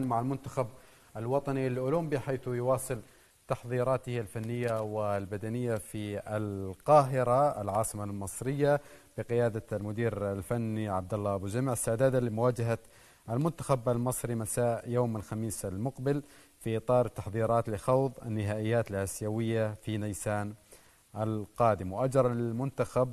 مع المنتخب الوطني الأولمبي حيث يواصل تحضيراته الفنية والبدنية في القاهرة العاصمة المصرية بقيادة المدير الفني عبد الله أبو جمع استعدادا لمواجهة المنتخب المصري مساء يوم الخميس المقبل في إطار تحضيرات لخوض النهائيات الآسيوية في نيسان القادم وأجرى المنتخب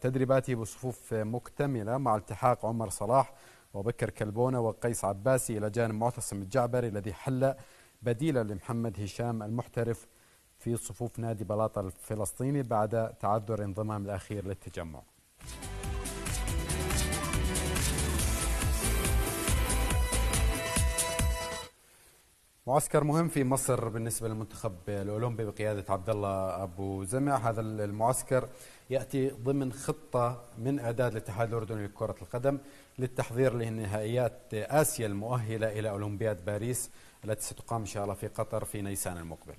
تدريباته بصفوف مكتملة مع التحاق عمر صلاح وبكر كلبونة وقيس عباسي إلى جانب معتصم الجعبري الذي حل بديلا لمحمد هشام المحترف في صفوف نادي بلاطة الفلسطيني بعد تعذر انضمام الأخير للتجمع معسكر مهم في مصر بالنسبه للمنتخب الاولمبي بقياده عبد الله ابو زمع، هذا المعسكر ياتي ضمن خطه من اعداد الاتحاد الاردني لكره القدم للتحضير لنهائيات اسيا المؤهله الى اولمبياد باريس التي ستقام ان شاء الله في قطر في نيسان المقبل.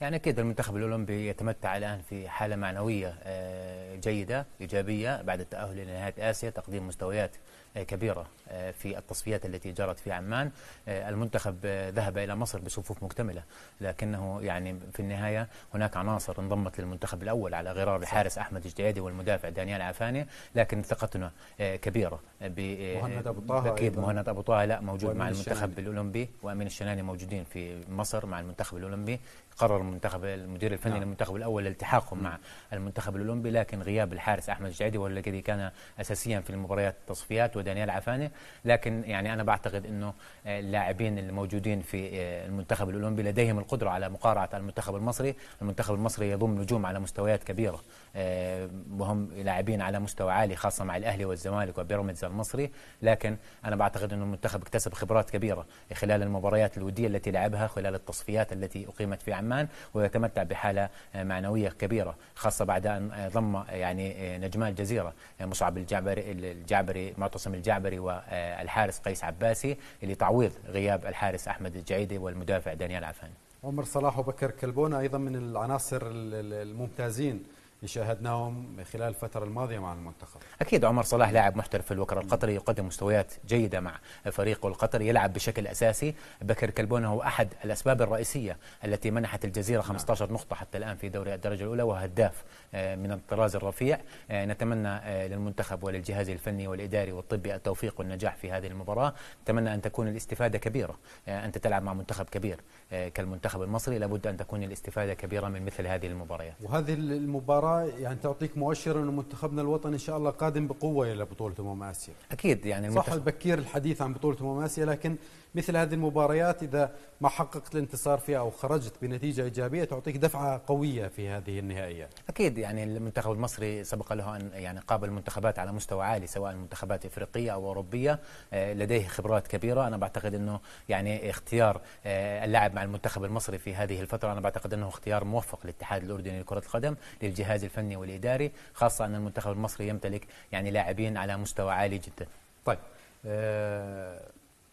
يعني اكيد المنتخب الاولمبي يتمتع الان في حاله معنويه آه، جيده ايجابيه بعد التاهل الى نهائيات اسيا تقديم مستويات كبيرة آه، في التصفيات التي جرت في عمان آه، المنتخب آه، ذهب إلى مصر بصفوف مكتملة لكنه يعني في النهاية هناك عناصر انضمت للمنتخب الأول على غرار الحارس أحمد الجيادي والمدافع دانيال عفاني لكن ثقتنا كبيرة مهند أبو طه أكيد مهند أبو طه لا موجود مع المنتخب الشناني. الأولمبي وأمين الشناني موجودين في مصر مع المنتخب الأولمبي قرر المنتخب المدير الفني نعم. للمنتخب الاول التحاقهم مع المنتخب الاولمبي لكن غياب الحارس احمد الجعدي والذي كان اساسيا في المباريات التصفيات ودانيال عفانه لكن يعني انا بعتقد انه آه، اللاعبين الموجودين في آه، المنتخب الاولمبي لديهم القدره على مقارعه المنتخب المصري المنتخب المصري يضم نجوم على مستويات كبيره آه، وهم لاعبين على مستوى عالي خاصه مع الاهلي والزمالك وبيراميدز المصري لكن انا بعتقد انه المنتخب اكتسب خبرات كبيره خلال المباريات الوديه التي لعبها خلال التصفيات التي اقيمت في عمان ويتمتع بحاله معنويه كبيره خاصه بعد ان ضم يعني نجمان الجزيره مصعب الجعبري الجعبري معتصم هشام الجعبري والحارس قيس عباسي لتعويض غياب الحارس احمد الجعيدي والمدافع دانيال عفان عمر صلاح وبكر كلبون ايضا من العناصر الممتازين اللي شاهدناهم خلال الفترة الماضية مع المنتخب أكيد عمر صلاح لاعب محترف في الوكر القطري يقدم مستويات جيدة مع فريقه القطري يلعب بشكل أساسي بكر كلبون هو أحد الأسباب الرئيسية التي منحت الجزيرة 15 نعم. نقطة حتى الآن في دوري الدرجة الأولى وهداف آه، من الطراز الرفيع آه، نتمنى آه، للمنتخب وللجهاز الفني والإداري والطبي التوفيق والنجاح في هذه المباراة نتمنى أن تكون الاستفادة كبيرة أنت تلعب مع منتخب كبير كالمنتخب المصري لابد أن تكون الاستفادة كبيرة من مثل هذه المباريات وهذه المباراة يعني تعطيك مؤشر انه منتخبنا الوطني إن شاء الله قادم بقوة إلى بطولة أمم آسيا أكيد يعني صح البكير الحديث عن بطولة أمم آسيا لكن مثل هذه المباريات إذا ما حققت الانتصار فيها أو خرجت بنتيجة إيجابية تعطيك دفعة قوية في هذه النهائيات أكيد يعني المنتخب المصري سبق له أن يعني قابل منتخبات على مستوى عالي سواء منتخبات إفريقية أو أوروبية آه، لديه خبرات كبيرة أنا بعتقد أنه يعني اختيار آه، اللاعب مع المنتخب المصري في هذه الفترة أنا بعتقد أنه اختيار موفق للاتحاد الأردني لكرة القدم للجهاز الفني والاداري خاصه ان المنتخب المصري يمتلك يعني لاعبين على مستوى عالي جدا طيب آه،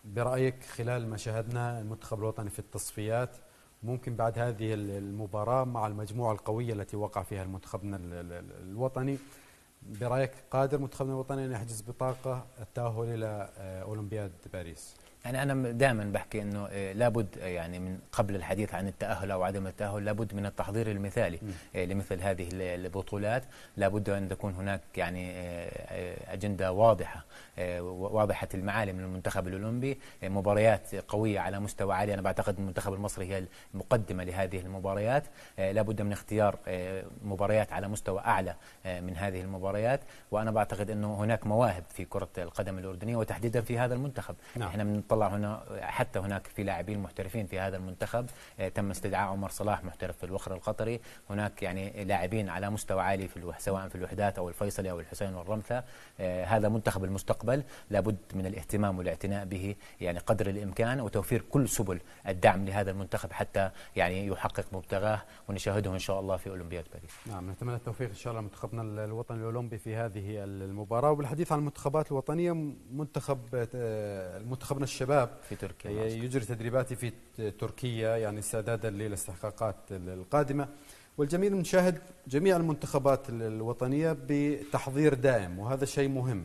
برايك خلال ما شاهدنا المنتخب الوطني في التصفيات ممكن بعد هذه المباراه مع المجموعه القويه التي وقع فيها منتخبنا الوطني برايك قادر منتخبنا الوطني ان يحجز بطاقه التاهل الى آه، اولمبياد باريس يعني أنا دائما بحكي أنه آه، لابد آه، يعني من قبل الحديث عن التأهل أو عدم التأهل لابد من التحضير المثالي آه، لمثل هذه البطولات لابد أن تكون هناك يعني أجندة واضحة واضحة المعالم للمنتخب الأولمبي مباريات قوية على مستوى عالي أنا بعتقد المنتخب المصري هي المقدمة لهذه المباريات لابد من اختيار مباريات على مستوى أعلى من هذه المباريات وأنا بعتقد أنه هناك مواهب في كرة القدم الأردنية وتحديدا في هذا المنتخب نعم. احنا طلع هنا حتى هناك في لاعبين محترفين في هذا المنتخب آه، تم استدعاء عمر صلاح محترف في الوخر القطري هناك يعني لاعبين على مستوى عالي في الوح سواء في الوحدات او الفيصلي او الحسين والرمثا آه، هذا منتخب المستقبل لابد من الاهتمام والاعتناء به يعني قدر الامكان وتوفير كل سبل الدعم لهذا المنتخب حتى يعني يحقق مبتغاه ونشاهده ان شاء الله في اولمبياد باريس. نعم نتمنى التوفيق ان شاء الله لمنتخبنا الوطني الاولمبي في هذه المباراه وبالحديث عن المنتخبات الوطنيه منتخب آه، منتخبنا الش الشباب في تركيا يجري تدريباته في تركيا يعني استعدادا للاستحقاقات القادمة والجميل نشاهد جميع المنتخبات الوطنية بتحضير دائم وهذا شيء مهم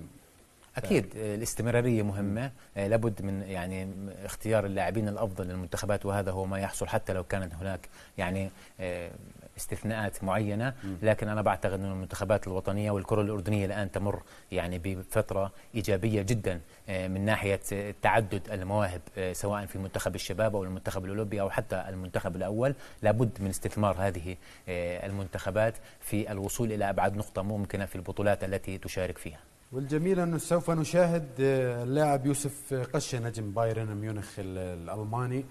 اكيد آه، الاستمراريه مهمه آه، لابد من يعني اختيار اللاعبين الافضل للمنتخبات وهذا هو ما يحصل حتى لو كانت هناك يعني آه، استثناءات معينة لكن أنا بعتقد أن المنتخبات الوطنية والكرة الأردنية الآن تمر يعني بفترة إيجابية جدا آه، من ناحية تعدد المواهب آه، سواء في منتخب الشباب أو المنتخب الأولمبي أو حتى المنتخب الأول لابد من استثمار هذه آه، المنتخبات في الوصول إلى أبعد نقطة ممكنة في البطولات التي تشارك فيها والجميل أنه سوف نشاهد اللاعب يوسف قشة نجم بايرن ميونخ الألماني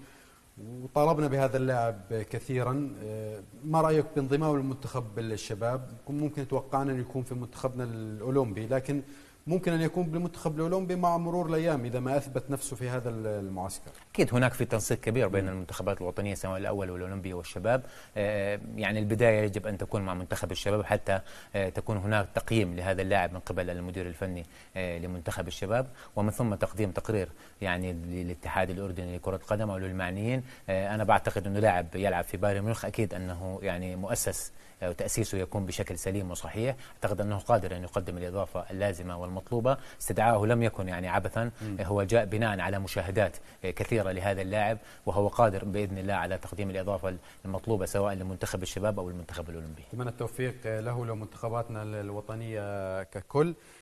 وطالبنا بهذا اللاعب كثيرا آه، ما رايك بانضمامه للمنتخب الشباب ممكن توقعنا انه يكون في منتخبنا الاولمبي لكن ممكن أن يكون بالمنتخب الأولمبي مع مرور الأيام إذا ما أثبت نفسه في هذا المعسكر أكيد هناك في تنسيق كبير بين المنتخبات الوطنية سواء الأول والأولمبي والشباب آه، آه، يعني البداية يجب أن تكون مع منتخب الشباب حتى آه، تكون هناك تقييم لهذا اللاعب من قبل المدير الفني لمنتخب الشباب ومن ثم تقديم تقرير يعني للاتحاد الأردني لكرة القدم أو للمعنيين أنا بعتقد أنه لاعب يلعب في بايرن ميونخ أكيد أنه يعني مؤسس وتأسيسه يكون بشكل سليم وصحيح أعتقد أنه قادر أن يقدم الإضافة اللازمة والم المطلوبة استدعائه لم يكن يعني عبثا هو جاء بناء على مشاهدات كثيرة لهذا اللاعب وهو قادر بإذن الله على تقديم الإضافة المطلوبة سواء لمنتخب الشباب أو المنتخب الأولمبي أتمنى التوفيق له لمنتخباتنا الوطنية ككل